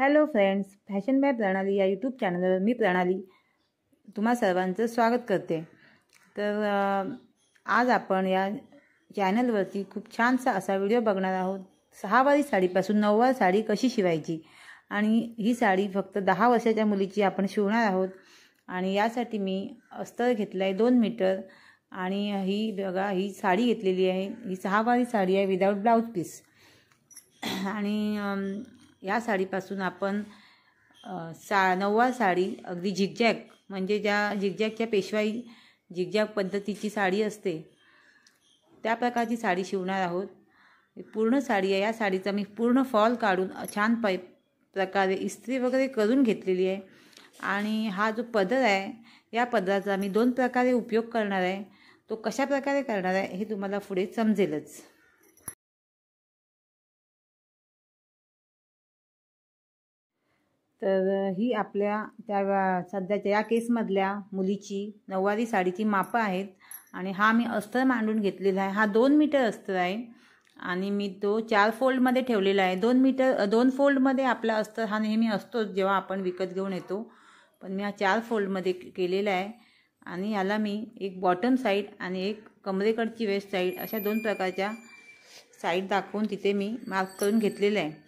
hello friends fashion bye प्रणाली या YouTube चॅनलवर मी प्रणाली तुम्हा सर्वांचं स्वागत करते तर आज आपण या चॅनलवरती खूप छानसा असा व्हिडिओ बघणार आहोत सहावारी साडीपासून नऊवार साडी कशी शिवायची आणि ही साडी फक्त दहा वर्षाच्या मुलीची आपण शिवणार आहोत आणि यासाठी मी अस्तर घेतलं आहे दोन मीटर आणि ही बघा ही साडी घेतलेली आहे ही सहावारी साडी आहे विदाऊट ब्लाऊज पीस आणि या साडीपासून आपण सा नऊवार साडी अगदी झिगझॅग म्हणजे ज्या झिगझॅगच्या पेशवाई झिगझॅग पद्धतीची साडी असते त्या प्रकारची साडी शिवणार आहोत पूर्ण साडी आहे या साडीचा मी पूर्ण फॉल काढून छान पै प्रकारे इस्त्री वगैरे करून घेतलेली आहे आणि हा जो पदर आहे या पदराचा मी दोन प्रकारे उपयोग करणार आहे तो कशा प्रकारे करणार आहे हे तुम्हाला पुढे समजेलच तर ही आपल्या त्या सध्याच्या या केसमधल्या मुलीची नऊवारी साडीची मापं आहेत आणि हा मी अस्तर मांडून घेतलेला आहे हा दोन मीटर अस्तर आहे आणि मी तो चार फोल्डमध्ये ठेवलेला आहे दोन मीटर दोन फोल्डमध्ये आपला अस्तर हा नेहमी असतोच जेव्हा आपण विकत घेऊन येतो पण मी हा चार फोल्डमध्ये केलेला आहे आणि याला मी एक बॉटम साईड आणि एक कमरेकडची वेस्ट साईड अशा दोन प्रकारच्या साईड दाखवून तिथे मी मार्क करून घेतलेलं आहे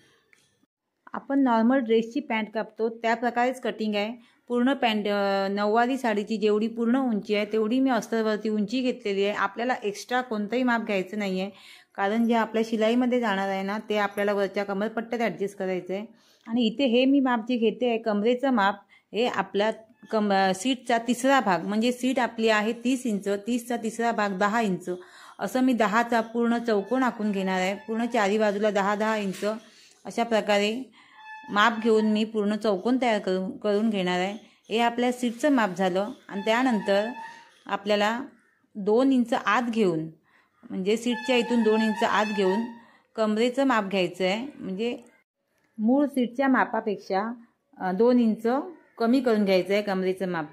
आपण नॉर्मल ड्रेसची पॅन्ट कापतो त्याप्रकारेच कटिंग आहे पूर्ण पॅन्ट नऊवारी साडीची जेवढी पूर्ण उंची आहे तेवढी मी अस्तरवरती उंची घेतलेली आहे आपल्याला एक्स्ट्रा कोणतंही माप घ्यायचं नाही आहे कारण जे आपल्या शिलाईमध्ये जाणार आहे ना ते आपल्याला वरच्या कमरपट्ट्यात ॲडजस्ट करायचं आहे आणि इथे हे मी माप जे घेते आहे कमरेचं माप हे आपल्या कम सीटचा तिसरा भाग म्हणजे सीट आपली आहे तीस इंच तीसचा तिसरा भाग दहा इंच असं मी दहाचा पूर्ण चौकोन आखून घेणार आहे पूर्ण चारी बाजूला दहा दहा इंच अशा प्रकारे माप घेऊन मी पूर्ण चौकोन तयार करून करून घेणार आहे हे आपल्या सीटचं माप झालं आणि त्यानंतर आपल्याला दोन इंच आत घेऊन म्हणजे सीटच्या इथून दोन इंच आत घेऊन कमरेचं माप घ्यायचं आहे म्हणजे मूळ सीटच्या मापापेक्षा दोन इंच कमी करून घ्यायचं आहे कमरेचं माप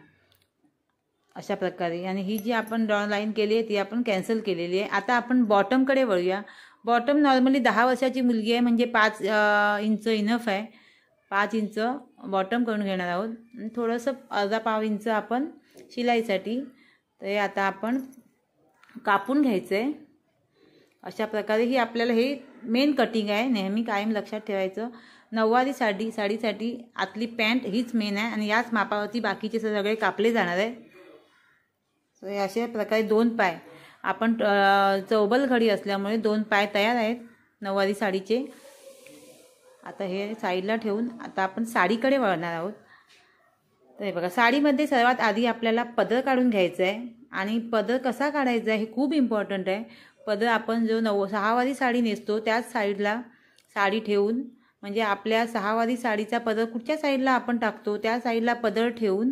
अशा प्रकारे आणि ही जी आपण ड्रॉ लाईन केली आहे ती आपण कॅन्सल केलेली आहे आता आपण बॉटमकडे वळूया बॉटम नॉर्मली दहा वर्षाची मुलगी आहे म्हणजे पाच इंच इनफ आहे पाच इंच बॉटम करून घेणार आहोत आणि थोडंसं अर्धा पाव इंच आपण शिलाईसाठी तर हे आता आपण कापून घ्यायचं आहे अशा प्रकारे ही आपल्याला हे मेन कटिंग आहे नेहमी कायम लक्षात ठेवायचं नऊवारी साडी साडीसाठी आतली पॅन्ट हीच मेन आहे आणि याच मापावरती बाकीचे सगळे कापले जाणार आहे सो हे अशा प्रकारे दोन पाय आपण चौबल घडी असल्यामुळे दोन पाय तयार आहेत नऊवारी साडीचे आता हे साईडला ठेवून आता आपण साडीकडे वळणार आहोत तर हे बघा साडीमध्ये सर्वात आधी आपल्याला पदर काढून घ्यायचं आहे आणि पदर कसा काढायचा आहे हे खूप इम्पॉर्टंट आहे पदर आपण जो नव सहावारी साडी नेसतो त्याच साईडला साडी ठेवून म्हणजे आपल्या सहावारी साडीचा पदर कुठच्या साईडला आपण टाकतो त्या साईडला पदर ठेवून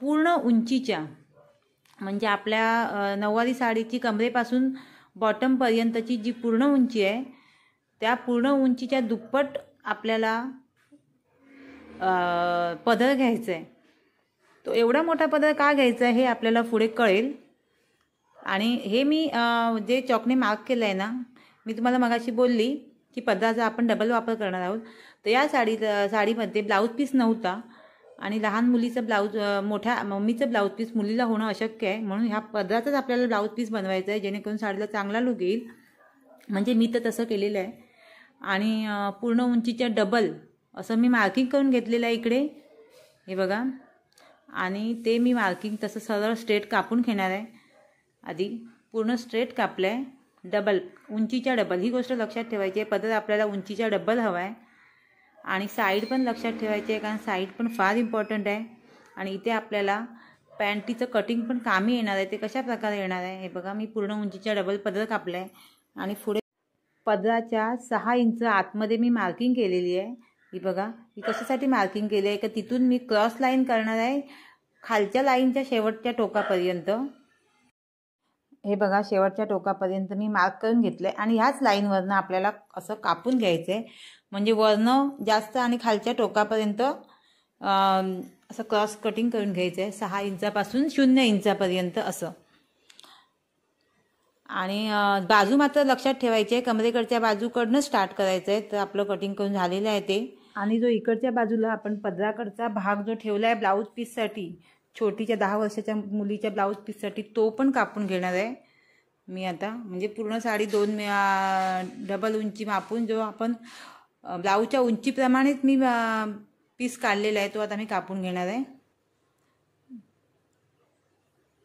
पूर्ण उंचीच्या म्हणजे आपल्या नऊवारी साडीची कमरेपासून बॉटमपर्यंतची जी पूर्ण उंची आहे त्या पूर्ण उंचीच्या दुप्पट आपल्याला पदर घ्यायचं आहे तो एवढा मोठा पदर का घ्यायचा आहे हे आपल्याला पुढे कळेल आणि हे मी जे चॉकने मार्क केलं आहे ना मी तुम्हाला मगाशी बोलली की पदराचा आपण डबल वापर करणार आहोत तर या साडी साडीमध्ये ब्लाऊज पीस नव्हता आणि लहान मुलीचं ब्लाऊज मोठ्या मम्मीचं ब्लाऊज पीस मुलीला होणं अशक्य आहे म्हणून ह्या पदराचाच आपल्याला ब्लाऊज पीस बनवायचा आहे जेणेकरून साडीला चांगला लुक येईल म्हणजे मी तर तसं केलेलं आहे आणि पूर्ण उंचीच्या डबल असं मी मार्किंग करून घेतलेलं आहे इकडे हे बघा आणि ते मी मार्किंग तसं सरळ स्ट्रेट कापून घेणार आहे आधी पूर्ण स्ट्रेट कापलं आहे डबल उंचीच्या डबल ही गोष्ट लक्षात ठेवायची आहे पदर आपल्याला उंचीच्या डबल हवा आहे आणि साईड पण लक्षात ठेवायची आहे कारण साईड पण फार इम्पॉर्टंट आहे आणि इथे आपल्याला पॅन्टीचं कटिंग पण कामी येणार आहे ते कशा प्रकारे येणार आहे हे बघा मी पूर्ण उंचीच्या डबल पदर कापलं आहे आणि पुढे पदराच्या सहा इंच आतमध्ये मी मार्किंग केलेली आहे ही बघा ही कशासाठी मार्किंग केली आहे का तिथून मी क्रॉस लाईन करणार आहे खालच्या लाईनच्या शेवटच्या टोकापर्यंत हे बघा शेवटच्या टोकापर्यंत मी मार्क करून घेतलं आहे आणि ह्याच लाईनवरनं आपल्याला असं कापून घ्यायचं आहे म्हणजे वरनं जास्त आणि खालच्या टोकापर्यंत असं क्रॉस कटिंग करून घ्यायचं आहे सहा इंचापासून शून्य इंचापर्यंत असं आणि बाजू मात्र लक्षात ठेवायची आहे कमरेकडच्या बाजूकडनं स्टार्ट करायचं आहे तर आपलं कटिंग करून झालेलं आहे ते आणि जो इकडच्या बाजूला आपण पदराकडचा भाग जो ठेवला आहे ब्लाऊज पीससाठी छोटीच्या दहा वर्षाच्या मुलीच्या ब्लाऊज पीससाठी तो पण कापून घेणार आहे मी आता म्हणजे पूर्ण साडी दोन डबल उंची मापून जो आपण ब्लाऊजच्या उंचीप्रमाणेच मी पीस काढलेला आहे तो आता मी कापून घेणार आहे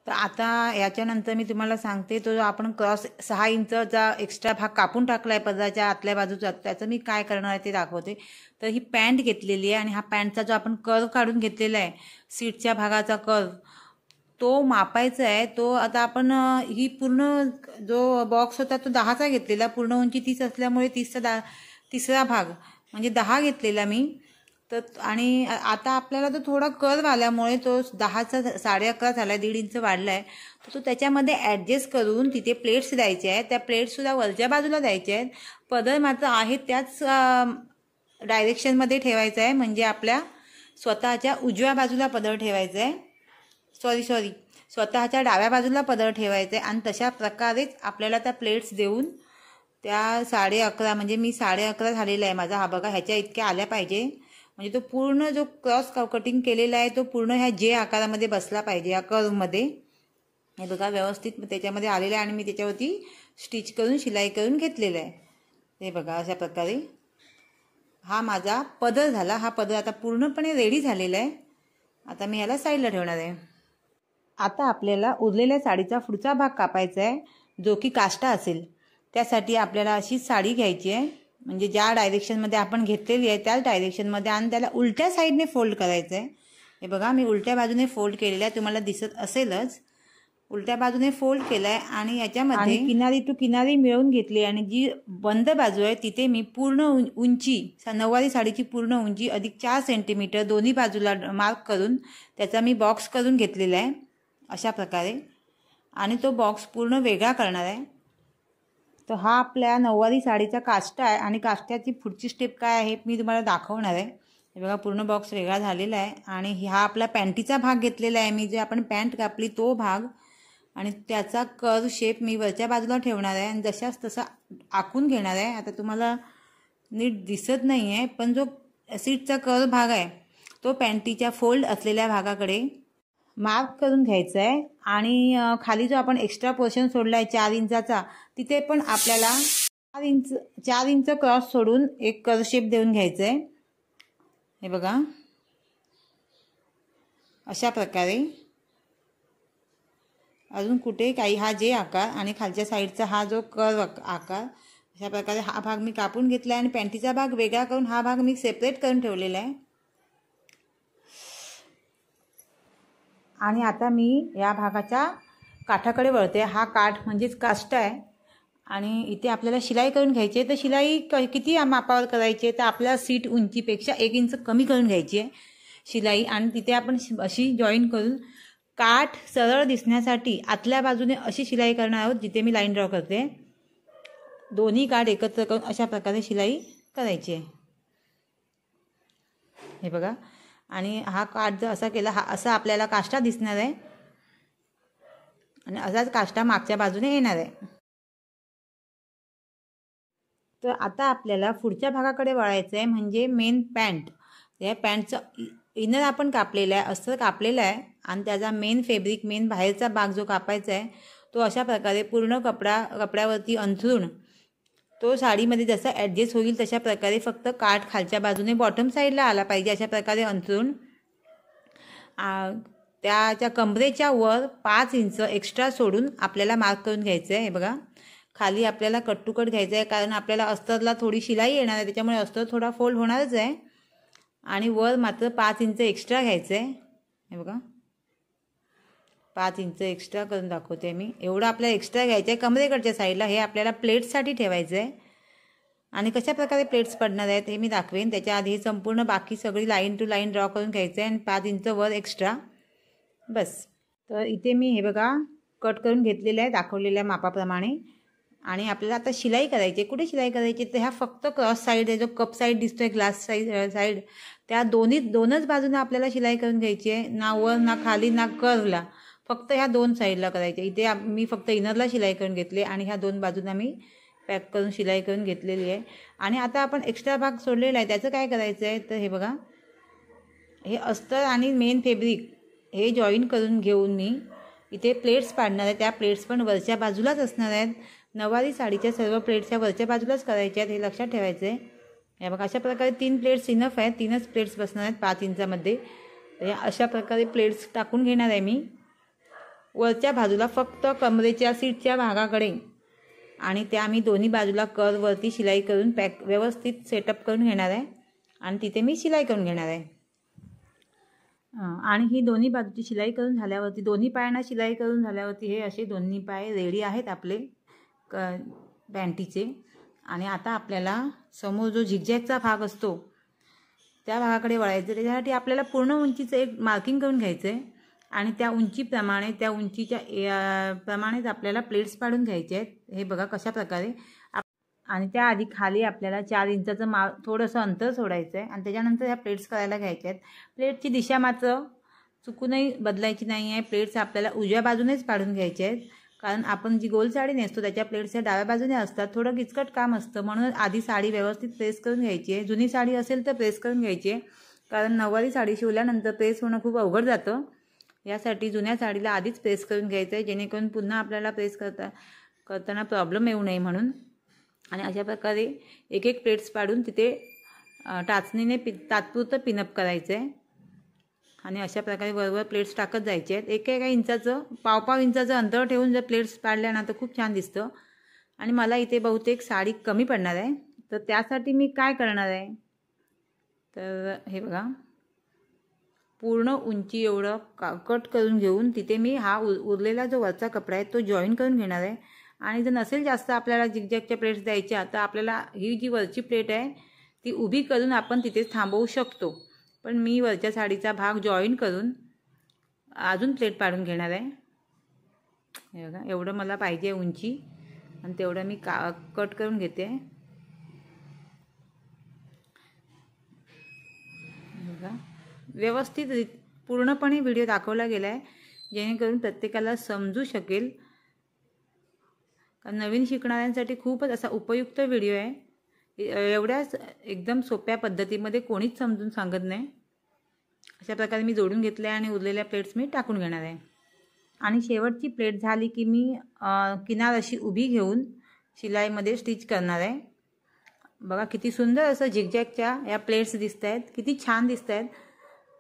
तर आता याच्यानंतर मी तुम्हाला सांगते तो आपण क्रॉस सहा इंचचा एक्स्ट्रा भाग कापून टाकला आहे पदाच्या आतल्या बाजूचा त्याचं मी काय करणार आहे ते दाखवते तर ही पॅन्ट घेतलेली आहे आणि हा पॅन्टचा जो आपण कर्व काढून घेतलेला आहे सीटच्या भागाचा कर्व तो मापायचा आहे तो आता आपण ही पूर्ण जो बॉक्स होता तो दहाचा घेतलेला पूर्ण उंची तीस असल्यामुळे तीसचा दा तिसरा भाग म्हणजे दहा घेतलेला मी तर आणि आता आपल्याला तो थोडा कर्व आल्यामुळे तो दहाचा साडे अकरा झाला दीड इंच वाढला आहे तर तो त्याच्यामध्ये ॲडजस्ट करून तिथे प्लेट्स द्यायचे आहेत त्या प्लेट्ससुद्धा वरच्या बाजूला द्यायचे आहेत पदर मात्र आहे त्याच डायरेक्शनमध्ये ठेवायचं आहे म्हणजे आपल्या स्वतःच्या उजव्या बाजूला पदर ठेवायचं आहे सॉरी सॉरी स्वतःच्या डाव्या बाजूला पदर ठेवायचं आहे आणि तशा प्रकारेच आपल्याला त्या प्लेट्स देऊन त्या साडे अकरा म्हणजे मी साडे अकरा झालेला आहे माझा हा बघा ह्याच्या इतक्या आल्या पाहिजे म्हणजे तो पूर्ण जो क्रॉस कटिंग केलेला आहे तो पूर्ण ह्या जे आकारामध्ये बसला पाहिजे या कर्वमध्ये हे बघा व्यवस्थित त्याच्यामध्ये आलेलं आहे आणि मी त्याच्यावरती स्टिच करून शिलाई करून घेतलेलं आहे हे बघा अशा प्रकारे हा माझा पदर झाला हा पदर आता पूर्णपणे रेडी झालेला आहे आता मी याला साईडला ठेवणार आहे आता आपल्याला उरलेल्या साडीचा पुढचा भाग कापायचा आहे जो की काष्टा असेल त्यासाठी आपल्याला अशी साडी घ्यायची आहे म्हणजे ज्या डायरेक्शनमध्ये आपण घेतलेली आहे त्याच डायरेक्शनमध्ये आणि त्याला उलट्या साईडने फोल्ड करायचं आहे हे बघा मी उलट्या बाजूने फोल्ड केलेलं आहे तुम्हाला दिसत असेलच उलट्या बाजूने फोल्ड केलं आहे आणि याच्यामध्ये किनारी टू किनारी मिळवून घेतली आणि जी बंद बाजू आहे तिथे मी पूर्ण उंची नऊवारी साडीची पूर्ण उंची अधिक चार सेंटीमीटर दोन्ही बाजूला मार्क करून त्याचा मी बॉक्स करून घेतलेला आहे अशा प्रकारे आणि तो बॉक्स पूर्ण वेगळा करणार आहे तर हा आपल्या नऊवारी साडीचा काष्टा आहे आणि काष्ट्याची पुढची स्टेप काय आहे मी तुम्हाला दाखवणार आहे हे बघा पूर्ण बॉक्स वेगळा झालेला आहे आणि हा आपला पॅन्टीचा भाग घेतलेला आहे मी जे आपण पॅन्ट कापली तो भाग आणि त्याचा कर शेप मी वरच्या बाजूला ठेवणार आहे आणि जशाच तसा आखून घेणार आहे आता तुम्हाला नीट दिसत नाही आहे पण जो सीटचा कर भाग आहे तो पॅन्टीच्या फोल्ड असलेल्या भागाकडे मार्क करून घ्यायचा आहे आणि खाली जो आपण एक्स्ट्रा पोर्शन सोडला आहे चार इंचाचा तिथे पण आपल्याला चार इंच चार इंच क्रॉस सोडून एक शेप देऊन घ्यायचं आहे हे बघा अशा प्रकारे अजून कुठे काही हा जे आकार आणि खालच्या साईडचा हा जो कर आकार अशा प्रकारे हा भाग मी कापून घेतला आहे आणि पॅन्टीचा भाग वेगळा करून हा भाग मी सेपरेट करून ठेवलेला आहे आणि आता मी या भागाच्या काठाकडे वळते हा काठ म्हणजेच काष्ट आहे आणि इथे आपल्याला शिलाई करून घ्यायची आहे तर शिलाई क किती मापावर करायची आहे तर आपल्या सीट उंचीपेक्षा एक इंच कमी करून घ्यायची आहे शिलाई आणि तिथे आपण अशी जॉईन करून काठ सरळ दिसण्यासाठी आतल्या बाजूने अशी शिलाई करणार आहोत जिथे मी लाईन ड्रॉ करते दोन्ही काठ एकत्र करून अशा प्रकारे शिलाई करायची आहे हे बघा आणि हा काठ जर असा केला हा असा आपल्याला काष्टा दिसणार आहे आणि असाच काष्टा मागच्या बाजूने येणार आहे तर आता आपल्याला पुढच्या भागाकडे वळायचं आहे म्हणजे मेन पॅन्ट या पॅन्टचं इनर आपण कापलेलं आहे असं कापलेलं आहे आणि त्याचा मेन फेब्रिक मेन बाहेरचा भाग जो कापायचा आहे तो अशा प्रकारे पूर्ण कपडा कपड्यावरती अंथरून तो साडीमध्ये जसं ॲडजस्ट होईल तशा प्रकारे फक्त काठ खालच्या बाजूने बॉटम साईडला आला पाहिजे अशा प्रकारे अंथरून त्याच्या कमरेच्या वर पाच इंच एक्स्ट्रा सोडून आपल्याला मार्क करून घ्यायचं आहे बघा खाली आपल्याला कट्टुकट घ्यायचं आहे कारण आपल्याला अस्तरला थोडी शिलाई येणार आहे त्याच्यामुळे अस्तर थोडा फोल्ड होणारच आहे आणि वर मात्र पाच इंच एक्स्ट्रा घ्यायचं आहे हे बघा पाच इंच एक्स्ट्रा करून दाखवते मी एवढं आपल्याला एक्स्ट्रा घ्यायचं आहे कमरेकडच्या साईडला हे आपल्याला प्लेट्ससाठी ठेवायचं आहे आणि कशा प्रकारे प्लेट्स पडणार आहेत हे मी दाखवेन त्याच्या आधी संपूर्ण बाकी सगळी लाईन टू लाईन ड्रॉ करून घ्यायचं आहे आणि पाच इंच वर एक्स्ट्रा बस तर इथे मी हे बघा कट करून घेतलेलं आहे दाखवलेल्या मापाप्रमाणे आणि आपल्याला आता शिलाई करायची कुठे शिलाई करायची तर ह्या फक्त क्रॉस साईड आहे जो कप साईड दिसतोय ग्लास साईड साईड त्या दोन्ही दोनच बाजूने आपल्याला शिलाई करून घ्यायची आहे ना वर ना खाली ना कर्वला फक्त ह्या दोन साईडला करायचे इथे मी फक्त इनरला शिलाई करून घेतली आणि ह्या दोन बाजूंना मी पॅक करून शिलाई करून घेतलेली आहे आणि आता आपण एक्स्ट्रा भाग सोडलेला आहे त्याचं काय करायचं आहे तर हे बघा हे अस्तर आणि मेन फेब्रिक हे जॉईन करून घेऊन मी इथे प्लेट्स पाडणार आहे त्या प्लेट्स पण वरच्या बाजूलाच असणार आहेत नवारी साडीच्या सर्व प्लेट्सच्या वरच्या बाजूलाच करायच्या आहेत हे लक्षात ठेवायचं आहे या बघा अशा प्रकारे तीन प्लेट्स इनफ आहेत तीनच प्लेट्स बसणार आहेत पाच इंचामध्ये या म्हणजे अशा प्रकारे प्लेट्स टाकून घेणार आहे मी वरच्या बाजूला फक्त कमरेच्या सीटच्या भागाकडे आणि त्या आम्ही दोन्ही बाजूला करवरती शिलाई करून पॅक व्यवस्थित सेटअप करून घेणार आहे आणि तिथे मी शिलाई करून घेणार आहे आणि ही दोन्ही बाजूची शिलाई करून झाल्यावरती दोन्ही पायांना शिलाई करून झाल्यावरती हे असे दोन्ही पाय रेडी आहेत आपले क पॅन्टीचे आणि आता आपल्याला समोर जो झिगझॅगचा भाग असतो त्या भागाकडे वळायचं त्याच्यासाठी आपल्याला पूर्ण उंचीचं एक मार्किंग करून घ्यायचं आहे आणि त्या उंचीप्रमाणे त्या उंचीच्या प्रमाणेच आपल्याला प्लेट्स पाडून घ्यायचे आहेत हे बघा कशा प्रकारे आणि आधी खाली आपल्याला चार इंचाचं मा थोडंसं अंतर सोडायचं आहे आणि त्याच्यानंतर ह्या प्लेट्स करायला घ्यायच्या आहेत प्लेटची दिशा मात्र चुकूनही बदलायची नाही आहे प्लेट्स आपल्याला उजव्या बाजूनेच पाडून घ्यायच्या आहेत कारण आपण जी गोल साडी नेसतो त्याच्या प्लेट्स या डाव्या बाजूने असतात थोडं किचकट काम असतं म्हणून आधी साडी व्यवस्थित प्रेस करून घ्यायची आहे जुनी साडी असेल तर प्रेस करून घ्यायची आहे कारण नववारी साडी शिवल्यानंतर प्रेस होणं खूप अवघड जातं यासाठी जुन्या साडीला आधीच प्रेस करून घ्यायचं आहे जेणेकरून पुन्हा आपल्याला प्रेस करता करताना प्रॉब्लेम येऊ नये म्हणून आणि अशा प्रकारे एक एक प्लेट्स पाडून तिथे टाचणीने पि तात्पुरतं पिनअप करायचं आहे आणि अशा प्रकारे वरवर प्लेट्स टाकत जायचे आहेत एका एका इंचाचं पाव पाव इंचाचं अंतर ठेवून जर प्लेट्स पाडल्या ना तर खूप छान दिसतं आणि मला इथे बहुतेक साडी कमी पडणार आहे तर त्यासाठी मी काय करणार आहे तर हे बघा पूर्ण उंची एवढं का कट करून घेऊन तिथे मी हा उ उरलेला जो वरचा कपडा आहे तो जॉईन करून घेणार आहे आणि जर नसेल जास्त आपल्याला जिगजॅगच्या प्लेट्स द्यायच्या तर आपल्याला ही जी वरची प्लेट आहे ती उभी करून आपण तिथे थांबवू शकतो पण मी वरच्या साडीचा भाग जॉईन करून अजून प्लेट पाडून घेणार आहे बघा एवढं मला पाहिजे उंची आणि तेवढं मी का कट करून घेते बघा व्यवस्थित रित पूर्णपणे व्हिडिओ दाखवला गेला आहे जेणेकरून प्रत्येकाला समजू शकेल नवीन शिकणाऱ्यांसाठी खूपच असा उपयुक्त व्हिडिओ आहे एवढ्याच एकदम सोप्या पद्धतीमध्ये कोणीच समजून सांगत नाही अशा प्रकारे मी जोडून घेतल्या आणि उरलेल्या प्लेट्स मी टाकून घेणार आहे आणि शेवटची प्लेट झाली की मी किनार अशी उभी घेऊन शिलाईमध्ये स्टिच करणार आहे बघा किती सुंदर असं झिगझॅगच्या या प्लेट्स दिसत आहेत किती छान दिसत आहेत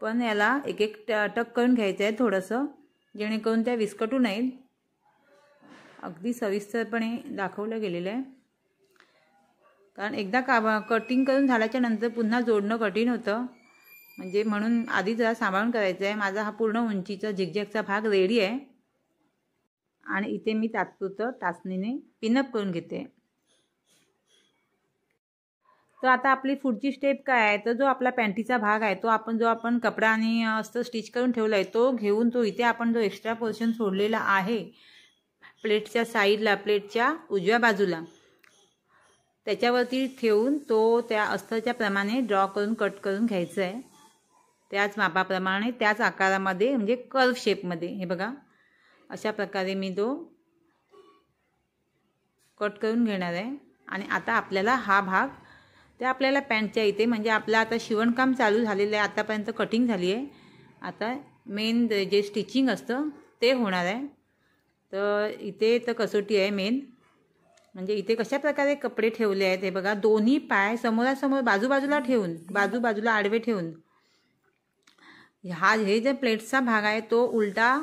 पण याला एक एक टक करून घ्यायचं आहे थोडंसं जेणेकरून त्या विस्कटू नाहीत अगदी सविस्तरपणे दाखवलं गेलेलं आहे कारण एकदा का कटिंग करून झाल्याच्या नंतर पुन्हा जोडणं कठीण होतं म्हणजे म्हणून आधी जरा सांभाळून करायचं आहे माझा हा पूर्ण उंचीचा झिकझॅकचा भाग रेडी आहे आणि इथे मी तात्पुरतं टाचणीने पिनअप करून घेते तर आता आपली पुढची स्टेप काय आहे तर जो आपला पॅन्टीचा भाग आहे तो आपण जो आपण कपडा आणि अस्तर स्टिच करून ठेवला आहे तो घेऊन तो इथे आपण जो एक्स्ट्रा पोर्शन सोडलेला आहे प्लेटच्या साईडला प्लेटच्या उजव्या बाजूला त्याच्यावरती ठेवून तो त्या अस्तरच्या प्रमाणे ड्रॉ करून कट करून घ्यायचा आहे त्याच मापाप्रमाणे त्याच आकारामध्ये म्हणजे कर्व शेपमध्ये हे बघा अशा प्रकारे मी तो कट करून घेणार आहे आणि आता आपल्याला हा भाग ते आपल्याला पॅन्टच्या इथे म्हणजे आपलं आता शिवणकाम चालू झालेलं आहे आतापर्यंत कटिंग झाली आहे आता मेन जे स्टिचिंग असतं ते होणार आहे तर इथे तर कसोटी आहे मेन म्हणजे इथे कशा प्रकारे कपडे ठेवले आहेत हे बघा दोन्ही पाय समोरासमोर बाजूबाजूला ठेवून बाजूबाजूला आडवे ठेवून हा हे जे प्लेटचा भाग आहे तो उलटा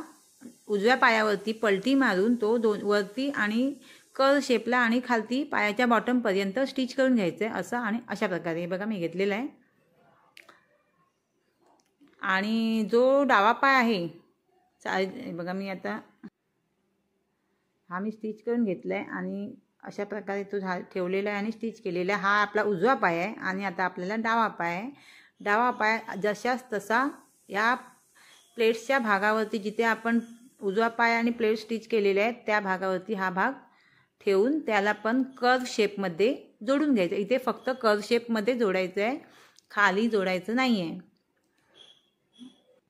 उजव्या पायावरती पलटी मारून तो दोन वरती आणि कर शेपला आणि खालती पायाच्या बॉटमपर्यंत स्टिच करून घ्यायचं आहे असं आणि अशा प्रकारे हे बघा मी घेतलेलं आहे आणि जो डावा पाय आहे बघा मी आता हा मी स्टिच करून घेतला आहे आणि अशा प्रकारे तो झा ठेवलेला आहे आणि स्टिच केलेला आहे हा आपला उजवा पाय आहे आणि आता आपल्याला डावा पाय आहे डावा पाय जशाच तसा या प्लेट्सच्या भागावरती जिथे आपण उजवा पाय आणि प्लेट स्टिच केलेले आहेत त्या भागावरती हा भाग ठेवून त्याला पण कर्व शेपमध्ये जोडून घ्यायचं इथे फक्त कर्व शेपमध्ये जोडायचं आहे खाली जोडायचं नाही आहे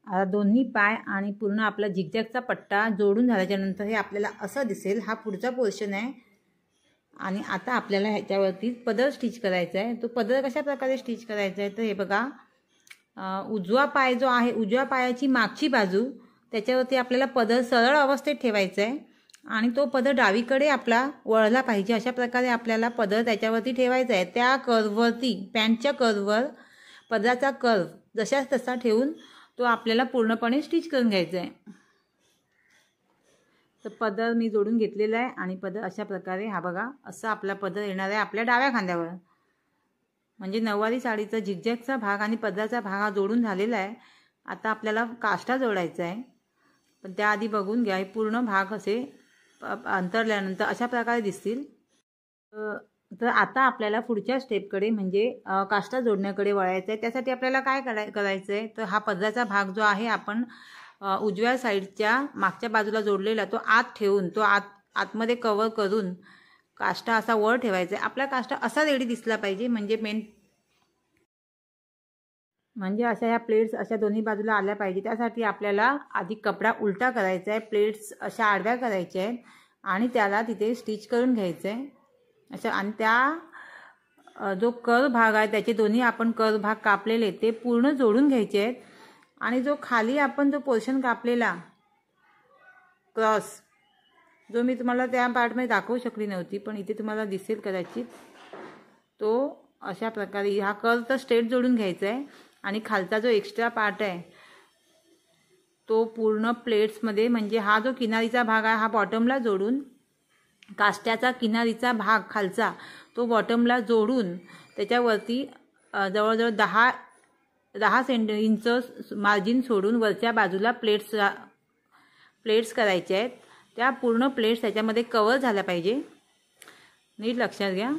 आता दोन्ही पाय आणि पूर्ण आपला झिगझॅगचा पट्टा जोडून झाल्याच्यानंतर हे आपल्याला असं दिसेल हा पुढचा पोर्शन आहे आणि आता आपल्याला ह्याच्यावरती पदर स्टिच करायचा आहे तो पदर कशा प्रकारे स्टिच करायचा आहे तर हे बघा उजवा पाय जो आहे उजव्या पायाची मागची बाजू त्याच्यावरती आपल्याला पदर सरळ अवस्थेत ठेवायचा आहे आणि तो पदर डावीकडे आपला वळला पाहिजे अशा प्रकारे आपल्याला पदर त्याच्यावरती ठेवायचा आहे त्या कर्ववरती पॅन्टच्या कर्ववर पदराचा कर्व जशाच तसा ठेवून तो आपल्याला पूर्णपणे स्टिच करून घ्यायचा आहे तर पदर मी जोडून घेतलेला आहे आणि पदर अशा प्रकारे हा बघा असं आपला पदर येणार आहे आपल्या डाव्या खांद्यावर म्हणजे नऊवारी साडीचा झिगझॅगचा भाग आणि पदराचा भाग हा जोडून झालेला आहे आता आपल्याला काष्टा जोडायचा आहे पण त्याआधी बघून घ्या हे पूर्ण भाग असे अंतरल्यानंतर अशा प्रकारे दिसतील तर आता आपल्याला पुढच्या स्टेपकडे म्हणजे काष्टा जोडण्याकडे वळायचं आहे त्यासाठी आपल्याला काय कराय करायचं आहे तर हा पदराचा भाग जो आहे आपण उजव्या साईडच्या मागच्या बाजूला जोडलेला तो आत ठेवून तो आत आतमध्ये कवर करून काष्टा असा वर ठेवायचा आहे आपला काष्टा असा रेडी दिसला पाहिजे म्हणजे मेन म्हणजे अशा ह्या प्लेट्स अशा दोन्ही बाजूला आल्या पाहिजे त्यासाठी आपल्याला आधी कपडा उलटा करायचा आहे प्लेट्स अशा आडव्या करायच्या आहेत आणि त्याला तिथे स्टिच करून घ्यायचं आहे अशा आणि त्या जो कर भाग आहे त्याचे दोन्ही आपण कर भाग कापलेले ते पूर्ण जोडून घ्यायचे आहेत आणि जो खाली आपण जो पोर्शन कापलेला क्रॉस जो मी तुम्हाला त्या पार्टमध्ये दाखवू शकली नव्हती पण इथे तुम्हाला दिसेल कदाचित तो अशा प्रकारे हा कर तर स्ट्रेट जोडून घ्यायचा आहे आणि खालचा जो एक्स्ट्रा पार्ट आहे तो पूर्ण प्लेट्समध्ये म्हणजे हा जो किनारीचा भाग आहे हा बॉटमला जोडून काष्ट्याचा किनारीचा भाग खालचा तो बॉटमला जोडून त्याच्यावरती जवळजवळ दहा दहा सेंट इंच मार्जिन सोडून वरच्या बाजूला प्लेट्स प्लेट्स करायचे आहेत त्या पूर्ण प्लेट्स ह्याच्यामध्ये कवर झाल्या पाहिजे नीट लक्षात घ्या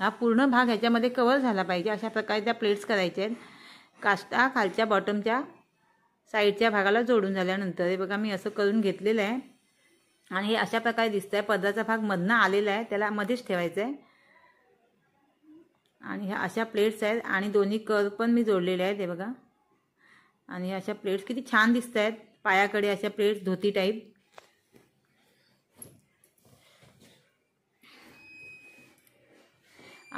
हा पूर्ण भाग ह्याच्यामध्ये कवर झाला पाहिजे अशा प्रकारे त्या प्लेट्स करायच्या आहेत काष्टा खालच्या बॉटमच्या साईडच्या भागाला जोडून झाल्यानंतर हे बघा मी असं करून घेतलेलं आहे आणि हे अशा प्रकारे दिसतं आहे पदराचा भाग मधनं आलेला आहे त्याला मध्येच ठेवायचं आहे आणि ह्या अशा प्लेट्स आहेत आणि दोन्ही कर पण मी जोडलेले आहेत हे बघा आणि अशा प्लेट्स किती छान दिसत आहेत पायाकडे अशा प्लेट्स धोती टाईप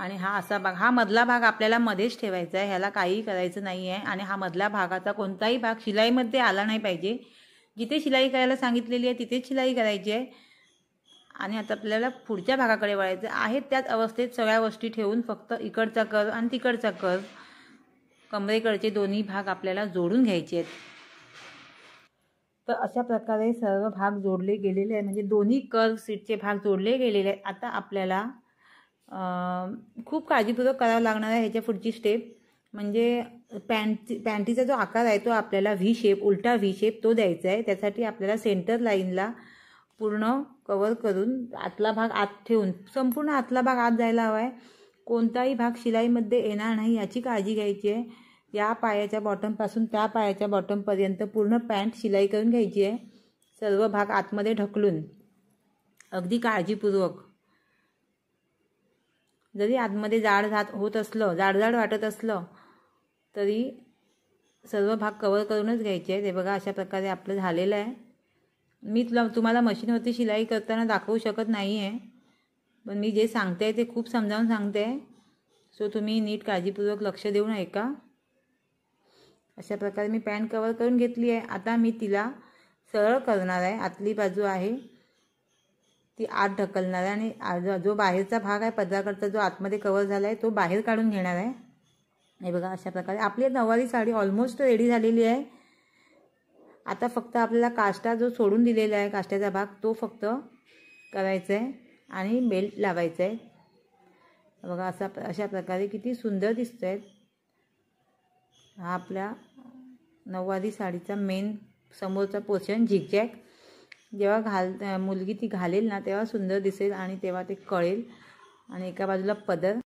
आणि हा असा भाग हा मधला भाग आपल्याला मध्येच ठेवायचा आहे ह्याला काहीही करायचं नाही आहे आणि हा मधला भागाचा कोणताही भाग शिलाईमध्ये आला नाही पाहिजे जिथे शिलाई करायला सांगितलेली आहे तिथेच शिलाई करायची आहे आणि आता आपल्याला पुढच्या भागाकडे वळायचं आहे त्याच अवस्थेत सगळ्या गोष्टी ठेवून फक्त इकडचा कर आणि तिकडचा कर कमरेकडचे दोन्ही भाग आपल्याला जोडून घ्यायचे आहेत तर अशा प्रकारे सर्व भाग जोडले गेलेले आहे म्हणजे दोन्ही कर सीटचे भाग जोडले गेलेले आहेत आता आपल्याला खूप काळजीपूर्वक करावं लागणार आहे ह्याच्या पुढची स्टेप म्हणजे पॅन्ट पॅन्टीचा जो आकार आहे तो आपल्याला व्ही शेप उलटा व्ही शेप तो द्यायचा आहे त्यासाठी आपल्याला सेंटर लाईनला पूर्ण कवर करून आतला भाग आत ठेवून संपूर्ण आतला भाग आत जायला हवा आहे कोणताही भाग शिलाईमध्ये येणार नाही याची काळजी घ्यायची आहे या पायाच्या बॉटमपासून त्या पायाच्या बॉटमपर्यंत पूर्ण पॅन्ट शिलाई करून घ्यायची आहे सर्व भाग आतमध्ये ढकलून अगदी काळजीपूर्वक जरी आतमध्ये जाड जात होत असलं जाड वाटत असलं तरी सर्व भाग कवर करूनच घ्यायचे आहे ते बघा अशा प्रकारे आपलं झालेलं आहे मी तुला तुम्हाला मशीनवरती शिलाई करताना दाखवू शकत नाही आहे पण मी जे सांगते आहे ते खूप समजावून सांगते आहे सो तुम्ही नीट काळजीपूर्वक लक्ष देऊन ऐका अशा प्रकारे मी पॅन्ट कवर करून घेतली आहे आता मी तिला सरळ करणार आहे आतली बाजू आहे ती आत ढकलणार आहे आणि जो बाहेरचा भाग आहे पदराकडचा जो आतमध्ये कवर झाला आहे तो बाहेर काढून घेणार आहे हे बघा अशा प्रकारे आपली नववारी साडी ऑलमोस्ट रेडी झालेली आहे आता फक्त आपल्याला काष्टा जो सोडून दिलेला आहे काष्टाचा भाग तो फक्त करायचा आहे आणि बेल्ट लावायचा आहे बघा असा अशा प्रकारे किती सुंदर दिसतो आहे हा आपल्या नववारी साडीचा मेन समोरचा पोर्शन झॅक जेव्हा घाल मुलगी ती घालेल ना तेव्हा सुंदर दिसेल आणि तेव्हा ते कळेल आणि एका बाजूला पदर